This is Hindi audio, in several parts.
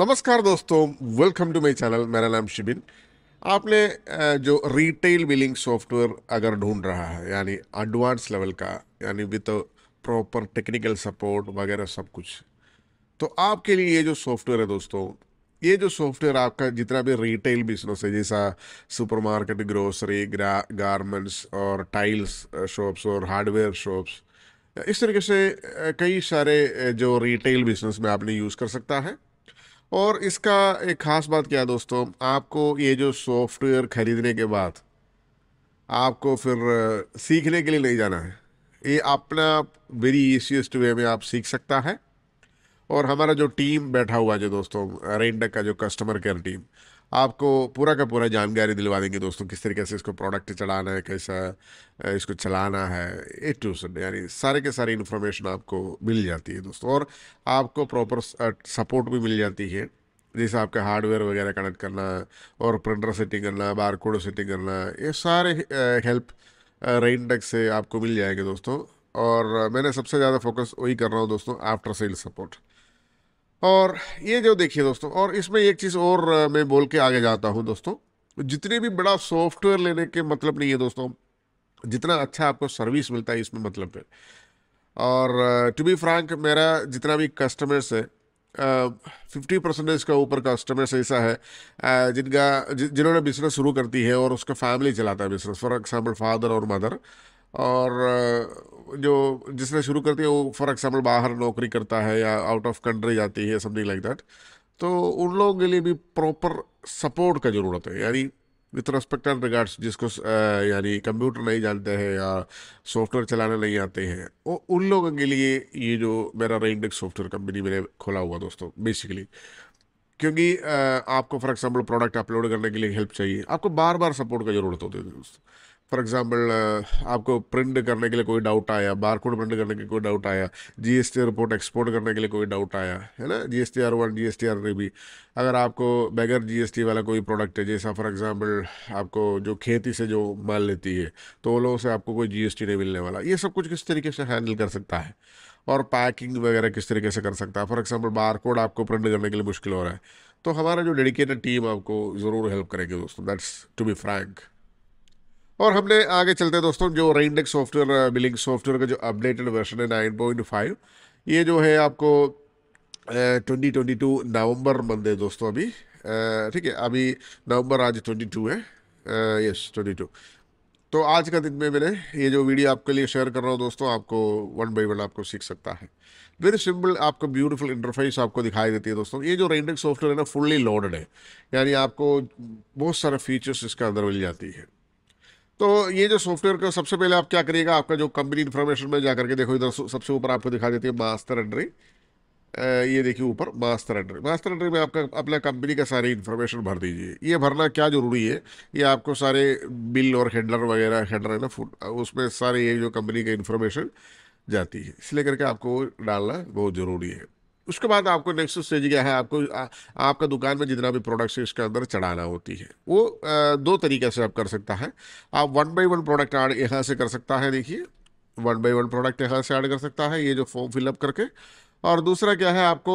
नमस्कार दोस्तों वेलकम टू माई चैनल मेरा नाम शिबिन आपने जो रिटेल बिलिंग सॉफ्टवेयर अगर ढूंढ रहा है यानी एडवांस लेवल का यानी विथ प्रॉपर टेक्निकल सपोर्ट वगैरह सब कुछ तो आपके लिए ये जो सॉफ्टवेयर है दोस्तों ये जो सॉफ्टवेयर आपका जितना भी रिटेल बिजनेस है जैसा सुपरमार्केट ग्रोसरी गारमेंट्स और टाइल्स शॉप्स और हार्डवेयर शॉप्स इस तरीके से कई सारे जो रिटेल बिजनेस में आपने यूज़ कर सकता है और इसका एक ख़ास बात क्या है दोस्तों आपको ये जो सॉफ्टवेयर ख़रीदने के बाद आपको फिर सीखने के लिए नहीं जाना है ये अपना वेरी ईसीएस्ट वे में आप सीख सकता है और हमारा जो टीम बैठा हुआ है जो दोस्तों रेंडक का जो कस्टमर केयर टीम आपको पूरा का पूरा जानकारी दिलवा देंगे दोस्तों किस तरीके से इसको प्रोडक्ट चलाना है कैसा इसको चलाना है ए टू सेड यानी सारे के सारे इन्फॉर्मेशन आपको मिल जाती है दोस्तों और आपको प्रॉपर सपोर्ट भी मिल जाती है जैसे आपका हार्डवेयर वगैरह कनेक्ट करना और प्रिंटर सेटिंग करना बार कोड सेटिंग करना ये सारे हेल्प रेन से आपको मिल जाएंगे दोस्तों और मैंने सबसे ज़्यादा फोकस वही कर रहा हूँ दोस्तों आफ्टर सेल सपोर्ट और ये जो देखिए दोस्तों और इसमें एक चीज़ और मैं बोल के आगे जाता हूँ दोस्तों जितने भी बड़ा सॉफ्टवेयर लेने के मतलब नहीं है दोस्तों जितना अच्छा आपको सर्विस मिलता है इसमें मतलब है और टू बी फ्रैंक मेरा जितना भी कस्टमर्स है फिफ्टी परसेंटेज का ऊपर कस्टमर्स ऐसा है जिनका जिन्होंने बिजनेस शुरू करती है और उसका फैमिली चलाता है बिजनेस फॉर एग्जाम्पल फादर और मदर और जो जिसने शुरू करती है वो फॉर एग्जाम्पल बाहर नौकरी करता है या आउट ऑफ कंट्री जाती है समथिंग लाइक दैट तो उन लोगों के लिए भी प्रॉपर सपोर्ट का ज़रूरत है यानी विथ रेस्पेक्ट एंड रिगार्ड्स जिसको यानी कंप्यूटर नहीं जानते हैं या सॉफ्टवेयर चलाने नहीं आते हैं वो उन लोगों के लिए ये जो मेरा रेइनडेक्स सॉफ्टवेयर कंपनी मैंने खोला हुआ दोस्तों बेसिकली क्योंकि आपको फॉर एग्जाम्पल प्रोडक्ट अपलोड करने के लिए हेल्प चाहिए आपको बार बार सपोर्ट का ज़रूरत होती है दोस्तों फॉर एग्जाम्पल uh, आपको प्रिंट करने के लिए कोई डाउट आया बारकोड प्रिंट करने के लिए कोई डाउट आया जीएसटी रिपोर्ट एक्सपोर्ट करने के लिए कोई डाउट आया है ना G S T R one G S T R भी अगर आपको बगैर जीएसटी वाला कोई प्रोडक्ट है जैसा फॉर एग्जाम्पल आपको जो खेती से जो माल लेती है तो वो लोगों से आपको कोई टी नहीं मिलने वाला ये सब कुछ किस तरीके से हैंडल कर सकता है और पैकिंग वगैरह किस तरीके से कर सकता है फॉर एग्जाम्पल कोड आपको प्रिंट करने के लिए मुश्किल हो रहा है तो हमारा जो डेडिकेटेड टीम आपको ज़रूर हेल्प करेगी दोस्तों दैट्स टू बी फ्रैंक और हमने आगे चलते हैं दोस्तों जो रेइनडेक सॉफ्टवेयर बिलिंग सॉफ्टवेयर का जो अपडेटेड वर्जन है नाइन पॉइंट फाइव ये जो है आपको twenty twenty two November month है दोस्तों अभी uh, ठीक है अभी नवंबर आज ट्वेंटी टू है यस ट्वेंटी टू तो आज का दिन में मैंने ये जो वीडियो आपके लिए शेयर कर रहा हूँ दोस्तों आपको वन बाई वन आपको सीख सकता है वेरी सिंपल आपको ब्यूटीफुल इंटरफेस आपको दिखाई देती है दोस्तों ये जो रेंडिंग सॉफ्टवेयर है ना फुल्ली लोडेड है यानी आपको बहुत सारे फीचर्स इसके अंदर मिल जाती है तो ये जो सॉफ्टवेयर का सबसे पहले आप क्या करिएगा आपका जो कंपनी इन्फॉर्मेशन में जा करके देखो इधर सबसे ऊपर आपको दिखा देती है मास्टर एंट्री ये देखिए ऊपर मास्टर एंट्री मास्टर एंट्री में आपका अपना कंपनी का सारी इन्फॉर्मेशन भर दीजिए ये भरना क्या ज़रूरी है ये आपको सारे बिल और हेडलर वगैरह हेडलर है ना फूड उसमें सारे ये जो कंपनी का इन्फॉर्मेशन जाती है इसलिए करके आपको डालना बहुत ज़रूरी है उसके बाद आपको नेक्स्ट स्टेज क्या है आपको आ, आपका दुकान में जितना भी प्रोडक्ट्स है इसके अंदर चढ़ाना होती है वो आ, दो तरीके से आप कर सकता है आप one by one product add यहाँ से कर सकता है देखिए वन बाई वन प्रोडक्ट यहाँ से ऐड कर सकता है ये जो फॉर्म फिलअप करके और दूसरा क्या है आपको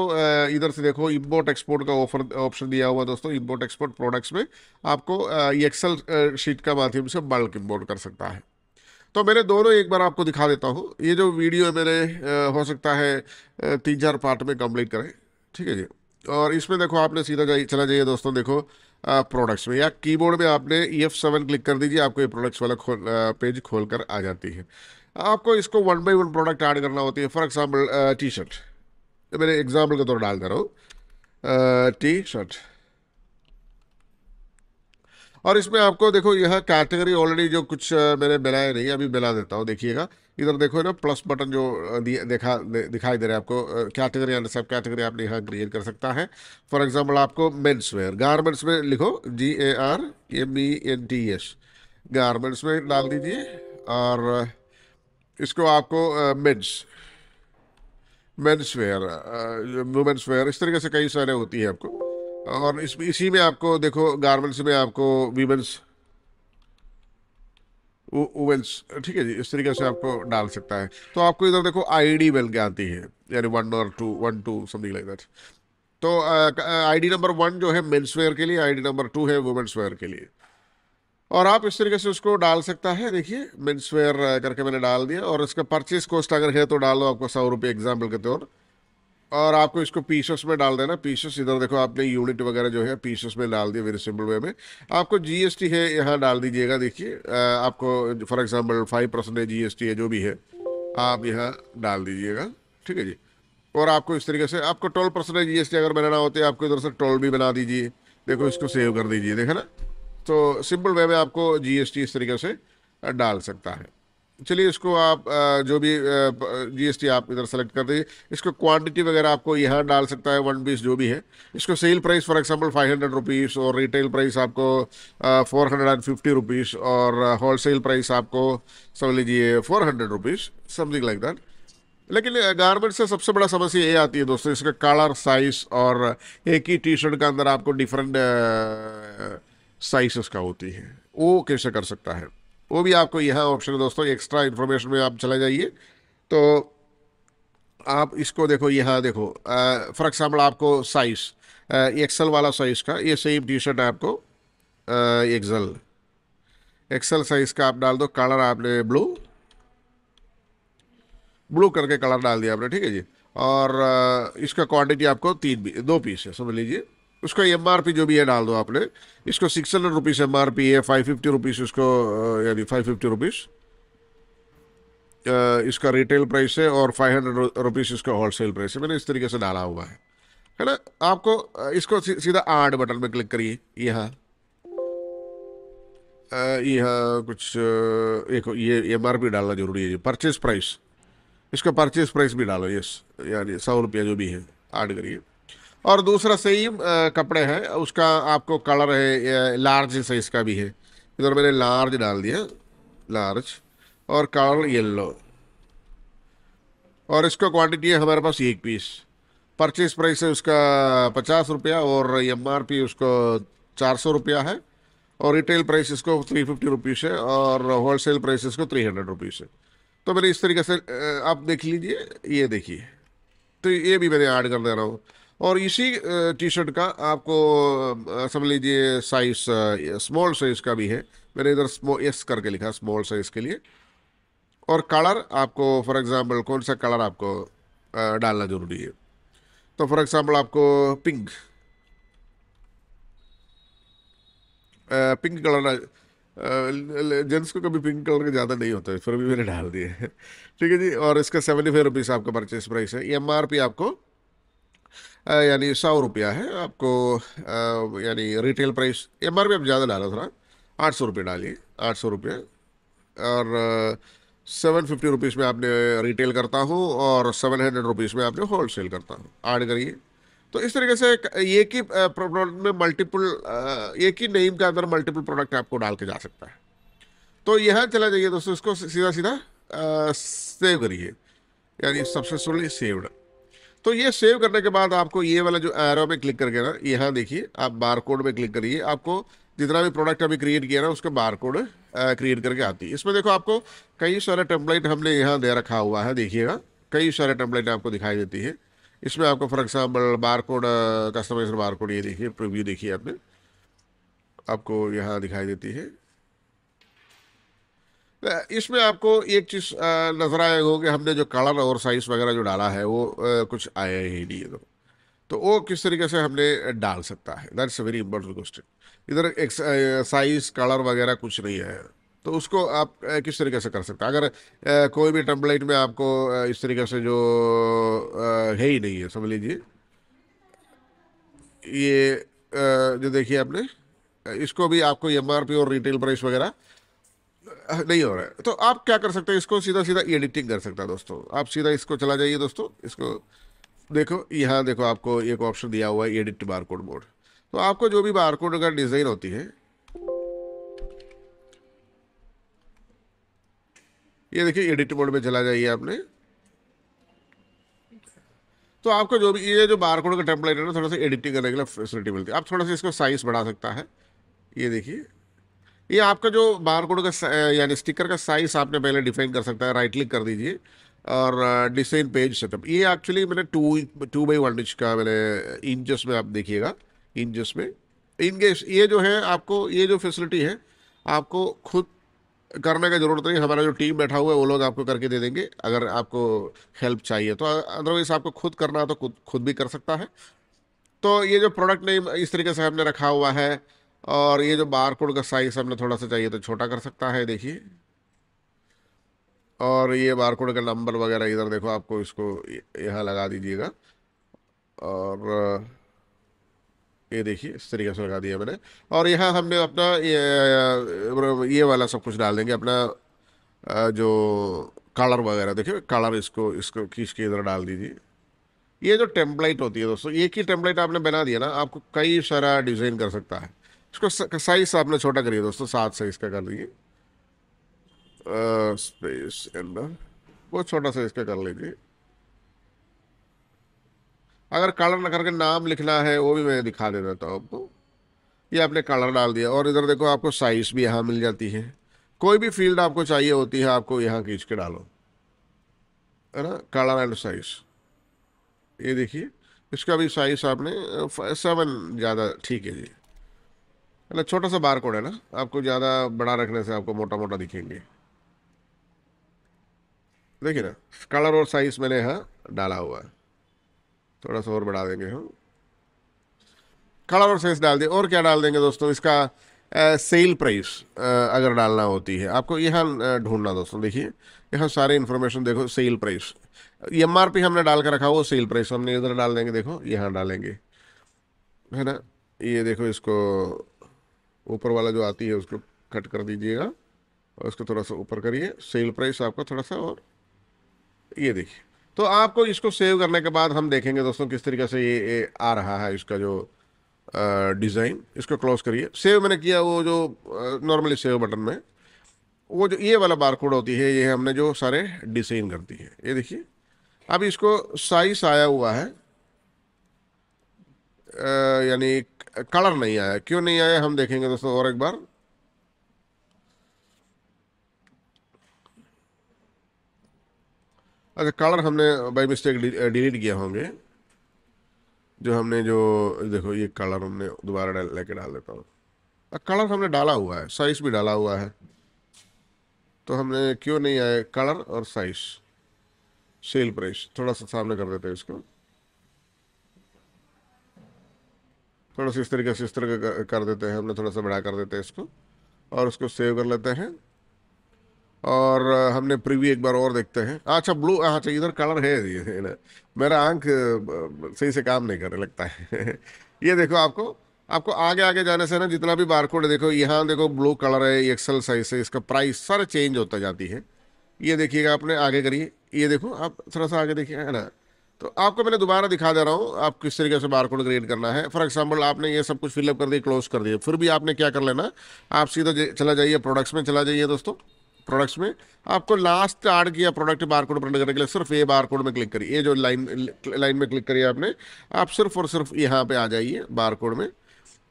इधर से देखो इम्पोर्ट एक्सपोर्ट का ऑफर ऑप्शन दिया हुआ दोस्तों इम्पोर्ट एक्सपोर्ट प्रोडक्ट्स में आपको एक्सेल शीट का माध्यम से बल्क इम्पोर्ट कर सकता है तो मैंने दोनों एक बार आपको दिखा देता हूँ ये जो वीडियो है मैंने हो सकता है तीन चार पार्ट में कंप्लीट करें ठीक है जी और इसमें देखो आपने सीधा जाइए चला जाइए दोस्तों देखो प्रोडक्ट्स में या कीबोर्ड में आपने ई एफ सेवन क्लिक कर दीजिए आपको ये प्रोडक्ट्स वाला खोल पेज खोल कर आ जाती है आपको इसको one by one product add करना होती है फॉर एग्जाम्पल टी शर्ट मैंने एग्जाम्पल के तौर डाल दे रहा हूँ टी शर्ट और इसमें आपको देखो यह कैटेगरी ऑलरेडी जो कुछ मैंने मिलाया नहीं अभी मिला देता हूँ देखिएगा इधर देखो ना प्लस बटन जो देखा दिखाई दे रहा है आपको कैटेगरी अंडर सब कैटेगरी आपने यहाँ क्रिएट कर सकता है फॉर एग्जाम्पल आपको मेन्स वेयर गारमेंट्स में लिखो G A R M E N T S garments में डाल दीजिए और इसको आपको men's men's wear women's wear इस तरीके से कई सारे होती है आपको और इस इसी में आपको देखो गारमेंट्स में आपको वीमेंस वुमेंस ठीक है जी इस तरीके से आपको डाल सकता है तो आपको इधर देखो आईडी मिल के आती है यानी वन और two one two something like that तो आईडी नंबर वन जो है मेन्स वेयर के लिए आईडी नंबर टू है वुमेंस वेयर के लिए और आप इस तरीके से उसको डाल सकता है देखिए मेन्स वेयर करके मैंने डाल दिया और इसका परचेज कॉस्ट अगर है तो डालो आपको सौ रुपये एग्जाम्पल के तौर और आपको इसको पीसेस में डाल देना पीसेस इधर देखो आपने यूनिट वगैरह जो है पीसेस में डाल दिया वेरी सिंपल वे में आपको जीएसटी है यहाँ डाल दीजिएगा देखिए आपको for example five percent G है जो भी है आप यहाँ डाल दीजिएगा ठीक है जी और आपको इस तरीके से आपको ट्वेल्व परसेंटेज जी अगर बनाना होता है आपको इधर से टोल भी बना दीजिए देखो इसको सेव कर दीजिए देखे ना तो सिंपल वे में आपको जी इस तरीके से डाल सकता है चलिए इसको आप जो भी जीएसटी आप इधर सेलेक्ट कर दीजिए इसको क्वांटिटी वगैरह आपको यहाँ डाल सकता है वन पीस जो भी है इसको sale price for example five hundred rupees और रिटेल प्राइस आपको four hundred and fifty rupees और होल सेल प्राइस आपको समझ लीजिए four hundred rupees something like that लेकिन गारमेंट से सबसे बड़ा समस्या ये आती है दोस्तों इसका कलर साइज और एक ही टी शर्ट का अंदर आपको डिफरेंट साइज का होती है वो कैसे कर सकता है वो भी आपको यह ऑप्शन दोस्तों एक्स्ट्रा इन्फॉर्मेशन में आप चले जाइए तो आप इसको देखो यहाँ देखो फॉर एग्जाम्पल आपको साइज़ एक्सल वाला साइज़ का ये सेम टी शर्ट आपको एक्सल एक्सल साइज़ का आप डाल दो कलर आपने ब्लू ब्लू करके कलर डाल दिया आपने ठीक है जी और इसका क्वांटिटी आपको तीन दो पीस है समझ लीजिए उसका एम आर पी जो भी है डाल दो आपने इसको six hundred rupees M R P है फाइव फिफ्टी रुपीज़ इसको यानी फाइव फिफ्टी रुपीज़ इसका रिटेल प्राइस है और फाइव हंड्रेड रुपीज़ इसका होलसेल प्राइस है मैंने इस तरीके से डाला हुआ है है ना आपको इसको सीधा आर्ट बटन में क्लिक करिए यहाँ यहाँ कुछ एक ये एम आर पी डालना जरूरी है जी परचेज प्राइस इसका परचेज प्राइस भी डालो यस यानी सौ रुपया जो भी है ऐड करिए और दूसरा सही कपड़े हैं उसका आपको कलर है लार्ज साइज़ का भी है इधर मैंने लार्ज डाल दिया लार्ज और कलर येल्लो और इसका क्वांटिटी है हमारे पास एक पीस परचेज प्राइस है उसका पचास रुपया और एम आर पी उसको चार सौ रुपया है और रिटेल प्राइस इसको थ्री फिफ्टी रुपीज़ है और होलसेल प्राइस इसको थ्री हंड्रेड रुपीज़ है तो मैंने इस तरीके से आप देख लीजिए ये देखिए तो ये भी मैंने ऐड कर दे रहा हूँ और इसी टी शर्ट का आपको समझ लीजिए साइज स्मॉल साइज का भी है मैंने इधर स्मो एस करके लिखा स्मॉल साइज के लिए और कलर आपको फॉर एग्जांपल कौन सा कलर आपको डालना ज़रूरी है तो फॉर एग्जांपल आपको पिंक पिंक कलर जेंट्स को कभी पिंक कलर के ज़्यादा नहीं होता है फिर भी मैंने डाल दिए ठीक है जी और इसका सेवेंटी फाइव रुपीज़ आपका परचेज प्राइस है एम आर पी आपको यानी सौ रुपया है आपको यानी retail price M R P आप ज़्यादा डालो थोड़ा आठ सौ रुपये डालिए आठ सौ रुपये और सेवन फिफ्टी रुपीज़ में आपने रिटेल करता हूँ और सेवन हंड्रेड रुपीज़ में आपने होल सेल करता हूँ ऐड करिए तो इस तरीके से एक- ही प्रोडक्ट में मल्टीपल एक ही नेम के अंदर मल्टीपल प्रोडक्ट आपको डाल के जा सकता है तो यह चला जाइए दोस्तों इसको सीधा सीधा सेव करिए यानी सबसे सेव्ड तो ये सेव करने के बाद आपको ये वाला जो एरो पे क्लिक करके ना यहाँ देखिए आप बार कोड में क्लिक करिए आपको जितना भी प्रोडक्ट अभी क्रिएट किया ना उसका बार कोड क्रिएट करके आती है इसमें देखो आपको कई सारे टेम्पलेट हमने यहाँ दे रखा हुआ है देखिएगा कई सारे टेम्पलेट आपको दिखाई देती है इसमें आपको for example bar code customizer bar code ये देखिए प्रिव्यू देखिए आपने आपको यहाँ दिखाई देती है इसमें आपको एक चीज़ नज़र आया हो कि हमने जो कलर और साइज वगैरह जो डाला है वो कुछ आया ही नहीं है तो।, तो वो किस तरीके से हमने डाल सकता है that's a very important question इधर एक साइज कलर वगैरह कुछ नहीं है तो उसको आप किस तरीके से कर सकते हैं अगर कोई भी टेम्पलेट में आपको इस तरीके से जो है ही नहीं है समझ लीजिए ये जो देखिए आपने इसको भी आपको एम और रिटेल प्राइस वगैरह नहीं हो रहा है तो आप क्या कर सकते हैं इसको सीधा सीधा एडिटिंग कर सकता है दोस्तों आप सीधा इसको चला जाइए दोस्तों इसको देखो यहाँ देखो आपको एक ऑप्शन दिया हुआ है एडिट बार कोड मोड तो आपको जो भी बार कोड अगर डिज़ाइन होती है ये देखिए एडिट मोड में चला जाइए आपने तो आपको जो भी ये जो बार कोड का टेम्पलेट है ना थोड़ा सा एडिटिंग करने के लिए फैसिलिटी मिलती है आप थोड़ा सा इसको साइज बढ़ा सकता है ये देखिए ये आपका जो बार कोड का यानी स्टिकर का साइज आपने पहले डिफाइन कर सकता है राइट क्लिक कर दीजिए और डिजाइन पेज सेटअप ये एक्चुअली मैंने two two by one inch का मैंने इंचस में आप देखिएगा इंचस में इनके ये जो है आपको ये जो फैसिलिटी है आपको खुद करने का ज़रूरत नहीं हमारा जो टीम बैठा हुआ है वो लोग आपको करके दे देंगे अगर आपको हेल्प चाहिए तो अदरवाइज़ आपको खुद करना तो खुद खुद भी कर सकता है तो ये जो प्रोडक्ट नेम इस तरीके से हमने रखा हुआ है और ये जो बार कोड का साइज़ हमने थोड़ा सा चाहिए तो छोटा कर सकता है देखिए और ये बार कोड का नंबर वगैरह इधर देखो आपको इसको यहाँ लगा दीजिएगा और ये देखिए इस तरीके से लगा दिया मैंने और यहाँ हमने अपना ये, ये वाला सब कुछ डाल देंगे अपना जो कलर वगैरह देखिए कलर इसको इसको खींच के इधर डाल दीजिए ये जो टेम्पलेट होती है दोस्तों एक ही टेम्पलेट आपने बना दिया ना आपको कई सारा डिज़ाइन कर सकता है इसको साइज आपने छोटा करिए दोस्तों सात साइज का कर लीजिए स्पेस अंदर बहुत छोटा साइज का कर लीजिए अगर कलर ना करके नाम लिखना है वो भी मैं दिखा दे देता हूँ आपको ये आपने कलर डाल दिया और इधर देखो आपको साइज भी यहाँ मिल जाती है कोई भी फील्ड आपको चाहिए होती है आपको यहाँ खींच के डालो है ना कलर एंड साइज ये देखिए इसका भी साइज आपने सेवन ज़्यादा ठीक है जी मतलब छोटा सा बार कोड है ना आपको ज़्यादा बड़ा रखने से आपको मोटा मोटा दिखेंगे देखिए ना कलर और साइज मैंने यहाँ डाला हुआ है थोड़ा सा और बढ़ा देंगे हम कलर और साइज डाल दिए और क्या डाल देंगे दोस्तों इसका आ, सेल प्राइस अगर डालना होती है आपको यहाँ ढूंढना दोस्तों देखिए यहाँ सारे इन्फॉर्मेशन देखो sale price M R P हमने डाल कर रखा वो सेल प्राइस हमने इधर डाल देंगे देखो यहाँ डालेंगे है ना ये देखो इसको ऊपर वाला जो आती है उसको कट कर दीजिएगा और उसको थोड़ा सा ऊपर करिए सेल प्राइस आपका थोड़ा सा और ये देखिए तो आपको इसको सेव करने के बाद हम देखेंगे दोस्तों किस तरीके से ये, आ रहा है इसका जो डिज़ाइन इसको क्लोज करिए सेव मैंने किया वो जो नॉर्मली सेव बटन में वो जो ये वाला बारकोड होती है ये हमने जो सारे डिजाइन कर दी है ये देखिए अब इसको साइज आया हुआ है यानी कलर नहीं आया क्यों नहीं आया हम देखेंगे दोस्तों और एक बार अच्छा कलर हमने बाई मिस्टेक डिलीट किया होंगे जो हमने जो देखो ये कलर हमने दोबारा लेके डाल देता हूँ कलर हमने डाला हुआ है साइज भी डाला हुआ है तो हमने क्यों नहीं आया कलर और साइज सेल प्राइस थोड़ा सा सामने कर देते हैं इसको थोड़ा सा इस तरीके से इस तरह कर देते हैं हमने थोड़ा सा बड़ा कर देते हैं इसको और उसको सेव कर लेते हैं और हमने प्रीव्यू एक बार और देखते हैं अच्छा ब्लू अच्छा इधर कलर है ये ना मेरा आंख सही से काम नहीं करने लगता है ये देखो आपको आपको आगे आगे जाने से ना जितना भी बारकोड देखो यहाँ देखो ब्लू कलर है एक्सल साइज से इसका प्राइस सारा चेंज होता जाती है ये देखिएगा आपने आगे करिए ये देखो आप थोड़ा सा आगे देखिए है ना तो आपको मैंने दोबारा दिखा दे रहा हूँ आप किस तरीके से बारकोड क्रिएट करना है फॉर एग्जाम्पल आपने ये सब कुछ फिलअप कर दिया क्लोज कर दिया फिर भी आपने क्या कर लेना आप सीधा चला जाइए प्रोडक्ट्स में चला जाइए दोस्तों प्रोडक्ट्स में आपको लास्ट ऐड किया प्रोडक्ट बार कोड प्रिंट करने के लिए सिर्फ ये बार कोड में क्लिक करिए ये जो लाइन लाइन में क्लिक करिए आपने आप सिर्फ और सिर्फ यहाँ पर आ जाइए बार कोड में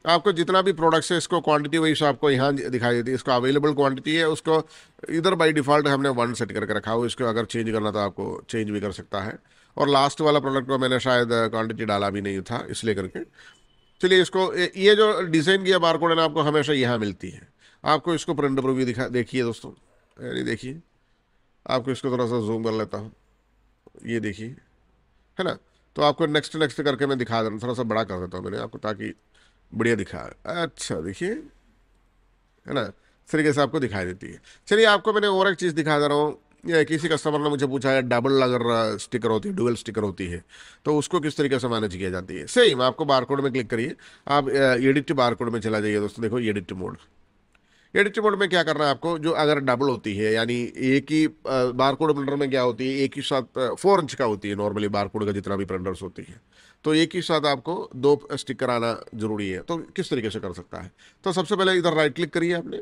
आपको जितना भी प्रोडक्ट्स है इसको क्वांटिटी वाइज आपको यहाँ दिखाई देती है इसको अवेलेबल क्वांटिटी है उसको इधर बाय डिफ़ॉल्ट हमने वन सेट करके रखा हो इसको अगर चेंज करना तो आपको चेंज भी कर सकता है और लास्ट वाला प्रोडक्ट को मैंने शायद क्वान्टिटी uh, डाला भी नहीं था इसलिए करके चलिए इसको ये जो डिज़ाइन किया बार कोड है ना आपको हमेशा यहाँ मिलती है आपको इसको प्रिंट पर भी दिखा देखिए दोस्तों यानी देखिए आपको इसको थोड़ा सा जूम कर लेता हूँ ये देखिए है ना तो आपको नेक्स्ट नेक्स्ट करके मैं दिखा दे रहा हूँ थोड़ा सा बड़ा कर देता हूँ मैंने आपको ताकि बढ़िया दिखा अच्छा देखिए है ना इस तरीके से आपको दिखाई देती है चलिए आपको मैंने और एक चीज़ दिखा दे रहा हूँ या किसी कस्टमर ने मुझे पूछा है डबल अगर स्टिकर होती है डुअल स्टिकर होती है तो उसको किस तरीके से मैनेज किया जाती है सेम आपको बारकोड में क्लिक करिए आप एडिट बारकोड में चला जाइए दोस्तों देखो एडिट मोड एडिट मोड में क्या करना है आपको जो अगर डबल होती है यानी एक ही बारकोड प्रिंटर में क्या होती है एक ही साथ फोर इंच का होती है नॉर्मली बारकोड का जितना भी प्रिंटर्स होती है तो एक ही साथ आपको दो स्टिकर आना जरूरी है तो किस तरीके से कर सकता है तो सबसे पहले इधर राइट क्लिक करिए आपने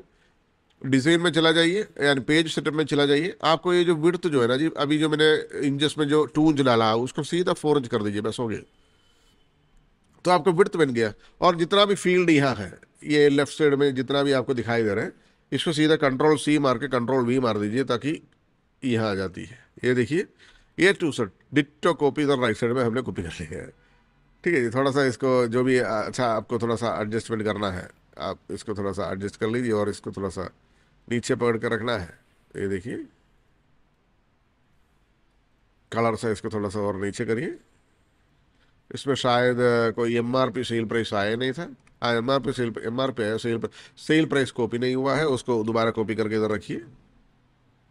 डिजाइन में चला जाइए यानी पेज सेटअप में चला जाइए आपको ये जो विर्थ जो है ना जी अभी जो मैंने इंजस में जो टू इंच डाला उसको सीधा फोर इंच कर दीजिए बस हो गया तो आपका विर्थ बन गया और जितना भी फील्ड यहाँ है ये लेफ्ट साइड में जितना भी आपको दिखाई दे रहे हैं इसको सीधा कंट्रोल सी मार के कंट्रोल वी मार दीजिए ताकि यहाँ आ जाती है ये देखिए ये टू सेट डिटो कॉपी इधर राइट साइड में हमने कॉपी कर लिया है ठीक है जी थोड़ा सा इसको जो भी अच्छा आपको थोड़ा सा एडजस्टमेंट करना है आप इसको थोड़ा सा एडजस्ट कर लीजिए और इसको थोड़ा सा नीचे पकड़ कर रखना है ये देखिए कलर से इसको थोड़ा सा और नीचे करिए इसमें शायद कोई M R P sale price आया नहीं था हाँ M R P sale M R P आया सेल सेल प्राइस कॉपी नहीं हुआ है उसको दोबारा कॉपी करके इधर रखिए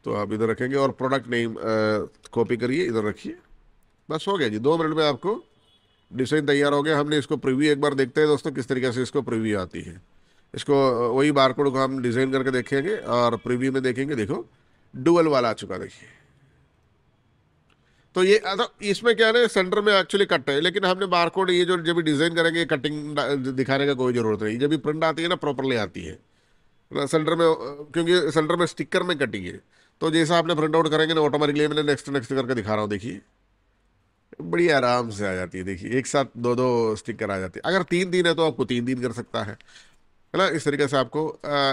तो आप इधर रखेंगे और प्रोडक्ट नेम कॉपी करिए इधर रखिए बस हो गया जी दो मिनट में आपको डिज़ाइन तैयार हो गया हमने इसको प्रीव्यू एक बार देखते हैं दोस्तों किस तरीके से इसको प्रीव्यू आती है इसको वही बारकोड को हम डिज़ाइन करके देखेंगे और प्रीव्यू में देखेंगे देखो डुअल वाला आ चुका देखिए तो ये इसमें क्या है सेंटर में एक्चुअली कट है लेकिन हमने बारकोड ये जो जब भी डिज़ाइन करेंगे कटिंग दिखाने का कोई ज़रूरत नहीं जब भी प्रिंट आती है ना प्रॉपरली आती है सेंटर में क्योंकि सेंटर में स्टिकर में कटिंग है तो जैसा आपने प्रिंट आउट करेंगे ना ऑटोमेटिकली मैंने नेक्स्ट नेक्स्ट करके दिखा रहा हूँ देखिए बड़ी आराम से आ जाती है देखिए एक साथ दो दो स्टिकर आ जाती है अगर तीन दिन है तो आपको तीन दिन कर सकता है है ना इस तरीके से आपको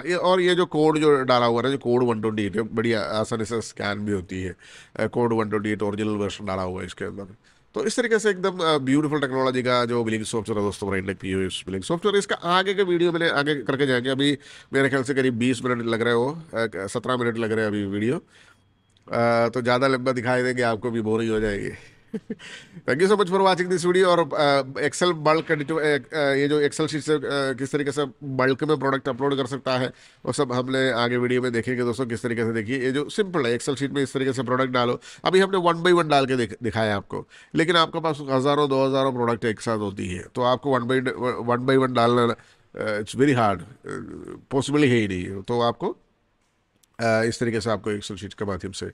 ये और ये जो कोड जो डाला हुआ है जो कोड वन ट्वेंटी एट बड़ी आसानी से स्कैन भी होती है code one twenty eight original version डाला हुआ है इसके अंदर तो इस तरीके से एकदम ब्यूटीफुल टेक्नोलॉजी का जो बिलिंग सॉफ्टवेयर है दोस्तों brand P U billing software इसका आगे के वीडियो मैंने आगे करके जाएंगे अभी मेरे ख्याल से करीब बीस मिनट लग रहे हो सत्रह मिनट लग रहे हैं अभी वीडियो तो ज़्यादा लंबा दिखाई देंगे आपको भी बोरिंग हो जाएगी thank you so much for watching this video और excel uh, bulk uh, uh, ये जो एक्सेल शीट से किस तरीके से बल्क में प्रोडक्ट अपलोड कर सकता है वो सब हमने आगे वीडियो में देखेंगे दोस्तों किस तरीके से देखिए ये जो सिंपल है एक्सेल शीट में इस तरीके से प्रोडक्ट डालो अभी हमने वन बाई वन डाल के दिखाया आपको लेकिन आपके पास हज़ारों दो हज़ारों प्रोडक्ट एक साथ होती है तो आपको one by one by one डालना इट्स वेरी हार्ड पॉसिबल ही नहीं तो आपको इस तरीके से आपको एक्सेल शीट के माध्यम से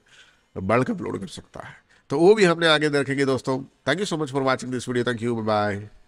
बल्क अपलोड कर सकता है तो वो भी हमने आगे देखेंगे दोस्तों thank you so much for watching this video thank you bye